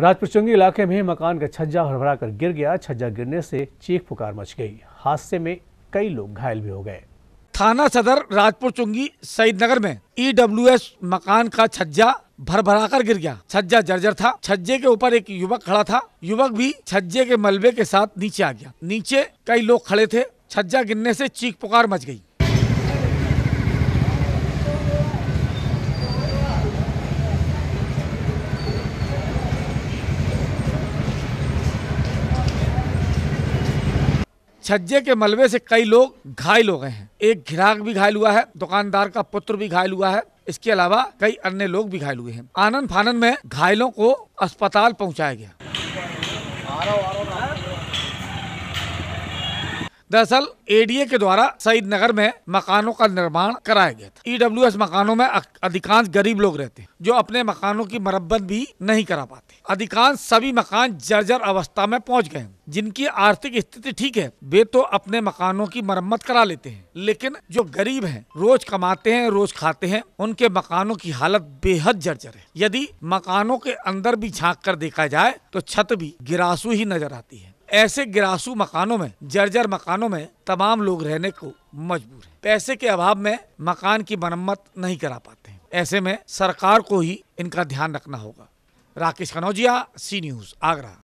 राजपुरचुंगी इलाके में मकान का छज्जा हड़भड़ा कर गिर गया छज्जा गिरने से चीख पुकार मच गई हादसे में कई लोग घायल भी हो गए थाना सदर राजपुर चुंगी नगर में ईडब्ल्यूएस e मकान का छज्जा भर भरा कर गिर गया छज्जा जर्जर था छज्जे के ऊपर एक युवक खड़ा था युवक भी छज्जे के मलबे के साथ नीचे आ गया नीचे कई लोग खड़े थे छज्जा गिरने से चीख पुकार मच गई छज्जे के मलबे से कई लोग घायल हो गए हैं एक घिराक भी घायल हुआ है दुकानदार का पुत्र भी घायल हुआ है इसके अलावा कई अन्य लोग भी घायल हुए हैं आनंद फानंद में घायलों को अस्पताल पहुंचाया गया दरअसल एडीए के द्वारा सईद नगर में मकानों का निर्माण कराया गया था ईडब्ल्यू e मकानों में अधिकांश गरीब लोग रहते हैं जो अपने मकानों की मरम्मत भी नहीं करा पाते अधिकांश सभी मकान जर्जर अवस्था में पहुंच गए जिनकी आर्थिक स्थिति ठीक है वे तो अपने मकानों की मरम्मत करा लेते हैं लेकिन जो गरीब हैं रोज कमाते हैं रोज खाते हैं उनके मकानों की हालत बेहद जर्जर है यदि मकानों के अंदर भी झांक कर देखा जाए तो छत भी गिरासू ही नजर आती है ऐसे गिरासू मकानों में जर्जर मकानों में तमाम लोग रहने को मजबूर हैं पैसे के अभाव में मकान की मरम्मत नहीं करा पाते हैं ऐसे में सरकार को ही इनका ध्यान रखना होगा राकेश कनौजिया सी न्यूज़ आगरा